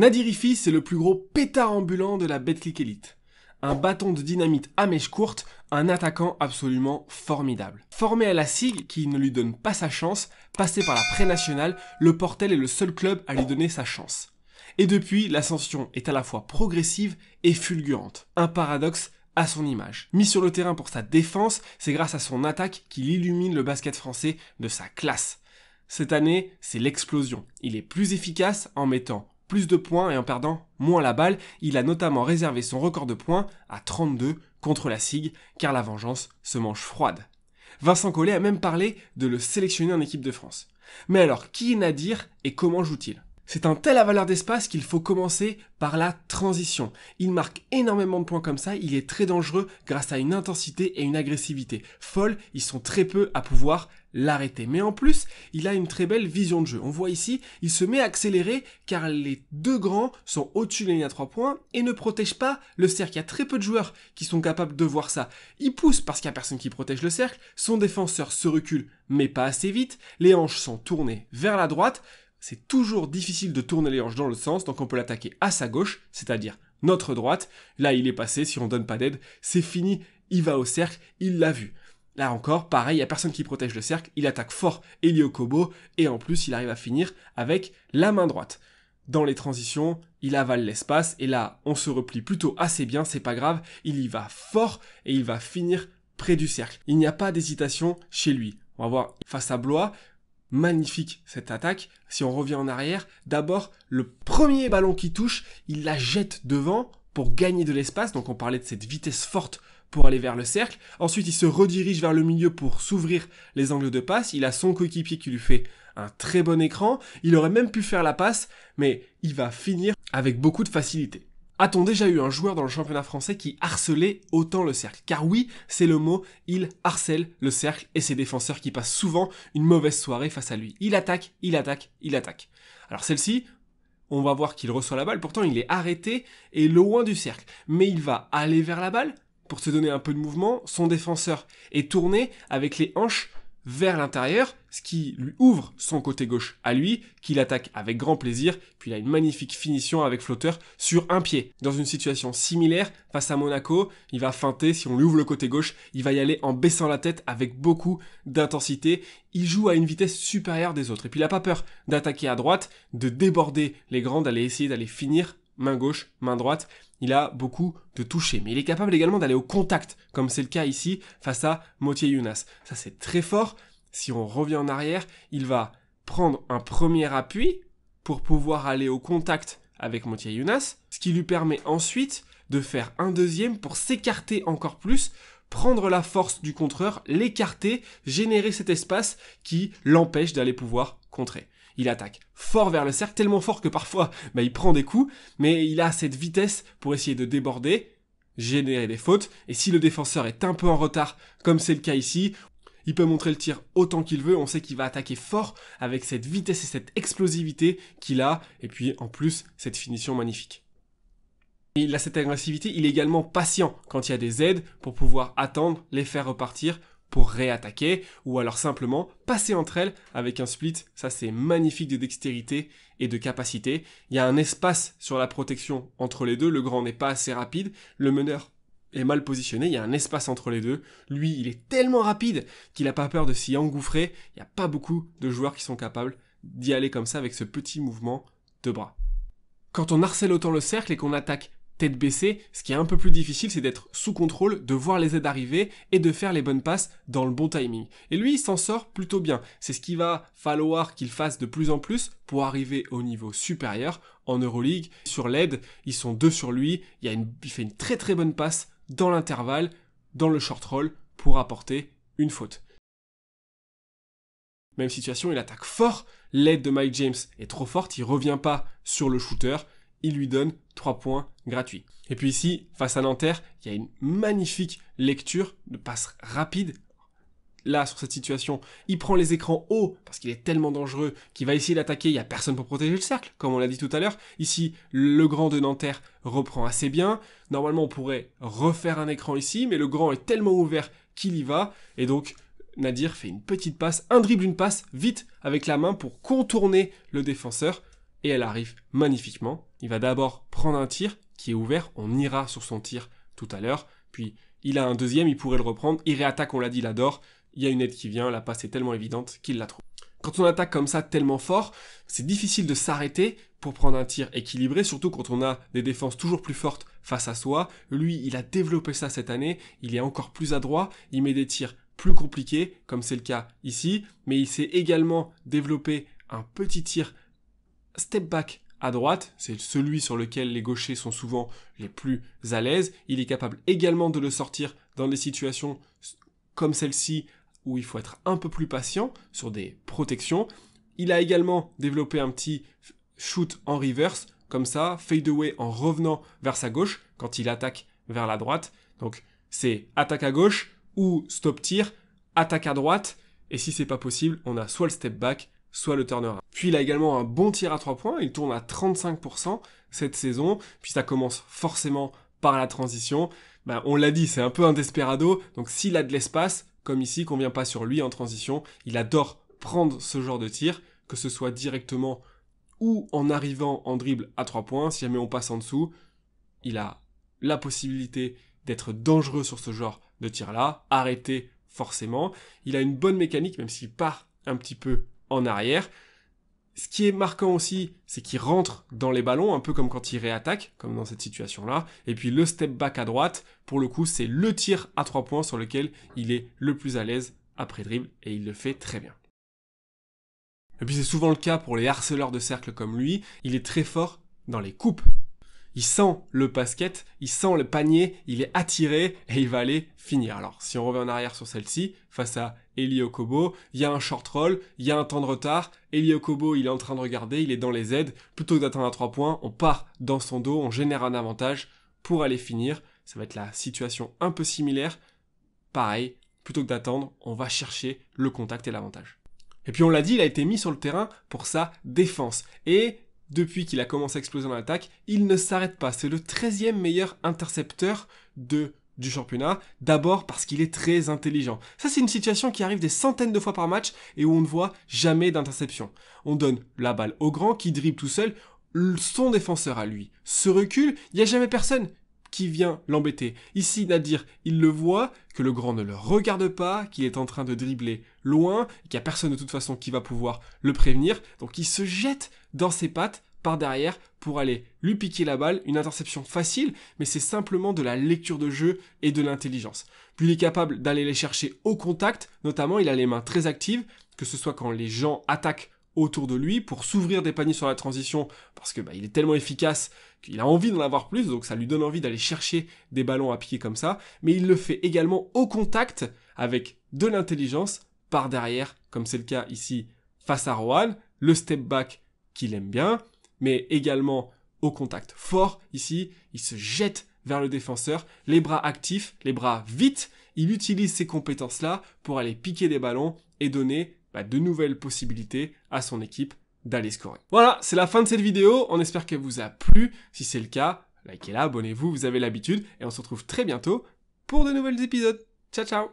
Nadirifi, c'est le plus gros pétard ambulant de la Betclic Elite. Un bâton de dynamite à mèche courte, un attaquant absolument formidable. Formé à la SIG, qui ne lui donne pas sa chance, passé par la pré-nationale, le Portel est le seul club à lui donner sa chance. Et depuis, l'ascension est à la fois progressive et fulgurante. Un paradoxe à son image. Mis sur le terrain pour sa défense, c'est grâce à son attaque qu'il illumine le basket français de sa classe. Cette année, c'est l'explosion. Il est plus efficace en mettant plus de points et en perdant moins la balle. Il a notamment réservé son record de points à 32 contre la SIG, car la vengeance se mange froide. Vincent Collet a même parlé de le sélectionner en équipe de France. Mais alors, qui est Nadir et comment joue-t-il c'est un tel valeur d'espace qu'il faut commencer par la transition. Il marque énormément de points comme ça, il est très dangereux grâce à une intensité et une agressivité. Folle, ils sont très peu à pouvoir l'arrêter. Mais en plus, il a une très belle vision de jeu. On voit ici, il se met à accélérer car les deux grands sont au-dessus de la ligne à 3 points et ne protègent pas le cercle. Il y a très peu de joueurs qui sont capables de voir ça. Il pousse parce qu'il n'y a personne qui protège le cercle, son défenseur se recule mais pas assez vite, les hanches sont tournées vers la droite, c'est toujours difficile de tourner les hanches dans le sens, donc on peut l'attaquer à sa gauche, c'est-à-dire notre droite. Là, il est passé, si on ne donne pas d'aide, c'est fini, il va au cercle, il l'a vu. Là encore, pareil, il n'y a personne qui protège le cercle, il attaque fort Eliokobo, et en plus, il arrive à finir avec la main droite. Dans les transitions, il avale l'espace, et là, on se replie plutôt assez bien, c'est pas grave, il y va fort, et il va finir près du cercle. Il n'y a pas d'hésitation chez lui. On va voir face à Blois, magnifique cette attaque. Si on revient en arrière, d'abord le premier ballon qui touche, il la jette devant pour gagner de l'espace. Donc on parlait de cette vitesse forte pour aller vers le cercle. Ensuite, il se redirige vers le milieu pour s'ouvrir les angles de passe. Il a son coéquipier qui lui fait un très bon écran. Il aurait même pu faire la passe, mais il va finir avec beaucoup de facilité. A-t-on déjà eu un joueur dans le championnat français qui harcelait autant le cercle Car oui, c'est le mot, il harcèle le cercle et ses défenseurs qui passent souvent une mauvaise soirée face à lui. Il attaque, il attaque, il attaque. Alors celle-ci, on va voir qu'il reçoit la balle, pourtant il est arrêté et loin du cercle. Mais il va aller vers la balle pour se donner un peu de mouvement, son défenseur est tourné avec les hanches vers l'intérieur, ce qui lui ouvre son côté gauche à lui, qu'il attaque avec grand plaisir, puis il a une magnifique finition avec flotteur sur un pied. Dans une situation similaire, face à Monaco, il va feinter, si on lui ouvre le côté gauche, il va y aller en baissant la tête avec beaucoup d'intensité, il joue à une vitesse supérieure des autres, et puis il n'a pas peur d'attaquer à droite, de déborder les grands, d'aller essayer d'aller finir main gauche, main droite. Il a beaucoup de toucher, mais il est capable également d'aller au contact, comme c'est le cas ici face à Motier Younas. Ça c'est très fort. Si on revient en arrière, il va prendre un premier appui pour pouvoir aller au contact avec Motier Younas, ce qui lui permet ensuite de faire un deuxième pour s'écarter encore plus, prendre la force du contreur, l'écarter, générer cet espace qui l'empêche d'aller pouvoir contrer il attaque fort vers le cercle, tellement fort que parfois bah, il prend des coups, mais il a cette vitesse pour essayer de déborder, générer des fautes, et si le défenseur est un peu en retard, comme c'est le cas ici, il peut montrer le tir autant qu'il veut, on sait qu'il va attaquer fort avec cette vitesse et cette explosivité qu'il a, et puis en plus cette finition magnifique. Il a cette agressivité, il est également patient quand il y a des aides pour pouvoir attendre, les faire repartir, pour réattaquer, ou alors simplement passer entre elles avec un split. Ça, c'est magnifique de dextérité et de capacité. Il y a un espace sur la protection entre les deux. Le grand n'est pas assez rapide. Le meneur est mal positionné, il y a un espace entre les deux. Lui, il est tellement rapide qu'il n'a pas peur de s'y engouffrer. Il n'y a pas beaucoup de joueurs qui sont capables d'y aller comme ça avec ce petit mouvement de bras. Quand on harcèle autant le cercle et qu'on attaque tête baissée, ce qui est un peu plus difficile, c'est d'être sous contrôle, de voir les aides arriver et de faire les bonnes passes dans le bon timing. Et lui, il s'en sort plutôt bien. C'est ce qu'il va falloir qu'il fasse de plus en plus pour arriver au niveau supérieur en Euroleague. Sur l'aide, ils sont deux sur lui. Il, a il fait une très très bonne passe dans l'intervalle, dans le short roll pour apporter une faute. Même situation, il attaque fort. L'aide de Mike James est trop forte, il revient pas sur le shooter il lui donne 3 points gratuits. Et puis ici, face à Nanterre, il y a une magnifique lecture de passe rapide. Là, sur cette situation, il prend les écrans haut parce qu'il est tellement dangereux qu'il va essayer d'attaquer. Il n'y a personne pour protéger le cercle, comme on l'a dit tout à l'heure. Ici, le grand de Nanterre reprend assez bien. Normalement, on pourrait refaire un écran ici, mais le grand est tellement ouvert qu'il y va. Et donc, Nadir fait une petite passe, un dribble, une passe, vite, avec la main pour contourner le défenseur. Et elle arrive magnifiquement il va d'abord prendre un tir qui est ouvert, on ira sur son tir tout à l'heure, puis il a un deuxième, il pourrait le reprendre, il réattaque, on l'a dit, il adore, il y a une aide qui vient, la passe est tellement évidente qu'il la trouve. Quand on attaque comme ça tellement fort, c'est difficile de s'arrêter pour prendre un tir équilibré, surtout quand on a des défenses toujours plus fortes face à soi. Lui, il a développé ça cette année, il est encore plus adroit, il met des tirs plus compliqués, comme c'est le cas ici, mais il s'est également développé un petit tir step back à droite, c'est celui sur lequel les gauchers sont souvent les plus à l'aise. Il est capable également de le sortir dans des situations comme celle-ci où il faut être un peu plus patient sur des protections. Il a également développé un petit shoot en reverse, comme ça, fade away en revenant vers sa gauche quand il attaque vers la droite. Donc c'est attaque à gauche ou stop tir, attaque à droite, et si c'est pas possible, on a soit le step back, soit le turner. Puis il a également un bon tir à 3 points, il tourne à 35% cette saison, puis ça commence forcément par la transition. Bah, on l'a dit, c'est un peu un desperado, donc s'il a de l'espace, comme ici, qu'on vient pas sur lui en transition, il adore prendre ce genre de tir, que ce soit directement ou en arrivant en dribble à 3 points, si jamais on passe en dessous, il a la possibilité d'être dangereux sur ce genre de tir-là, arrêté forcément. Il a une bonne mécanique, même s'il part un petit peu en arrière ce qui est marquant aussi, c'est qu'il rentre dans les ballons, un peu comme quand il réattaque, comme dans cette situation-là. Et puis le step back à droite, pour le coup, c'est le tir à trois points sur lequel il est le plus à l'aise après dribble, et il le fait très bien. Et puis c'est souvent le cas pour les harceleurs de cercle comme lui, il est très fort dans les coupes. Il sent le basket, il sent le panier, il est attiré et il va aller finir. Alors si on revient en arrière sur celle-ci, face à Eli Okobo, il y a un short roll, il y a un temps de retard, Eli Okobo il est en train de regarder, il est dans les aides, plutôt que d'attendre à 3 points, on part dans son dos, on génère un avantage pour aller finir, ça va être la situation un peu similaire, pareil, plutôt que d'attendre, on va chercher le contact et l'avantage. Et puis on l'a dit, il a été mis sur le terrain pour sa défense, et depuis qu'il a commencé à exploser dans l'attaque, il ne s'arrête pas, c'est le 13e meilleur intercepteur de du championnat, d'abord parce qu'il est très intelligent. Ça c'est une situation qui arrive des centaines de fois par match et où on ne voit jamais d'interception. On donne la balle au grand qui dribble tout seul, son défenseur à lui se recule, il n'y a jamais personne qui vient l'embêter. Ici, Nadir, il le voit, que le grand ne le regarde pas, qu'il est en train de dribbler loin, qu'il n'y a personne de toute façon qui va pouvoir le prévenir, donc il se jette dans ses pattes, par derrière pour aller lui piquer la balle, une interception facile, mais c'est simplement de la lecture de jeu et de l'intelligence. Puis il est capable d'aller les chercher au contact, notamment il a les mains très actives, que ce soit quand les gens attaquent autour de lui pour s'ouvrir des paniers sur la transition parce que bah, il est tellement efficace qu'il a envie d'en avoir plus donc ça lui donne envie d'aller chercher des ballons à piquer comme ça mais il le fait également au contact avec de l'intelligence par derrière comme c'est le cas ici face à Rohan le step back qu'il aime bien mais également au contact fort. Ici, il se jette vers le défenseur, les bras actifs, les bras vite. Il utilise ces compétences-là pour aller piquer des ballons et donner bah, de nouvelles possibilités à son équipe d'aller scorer. Voilà, c'est la fin de cette vidéo. On espère qu'elle vous a plu. Si c'est le cas, likez-la, abonnez-vous, vous avez l'habitude. Et on se retrouve très bientôt pour de nouveaux épisodes. Ciao, ciao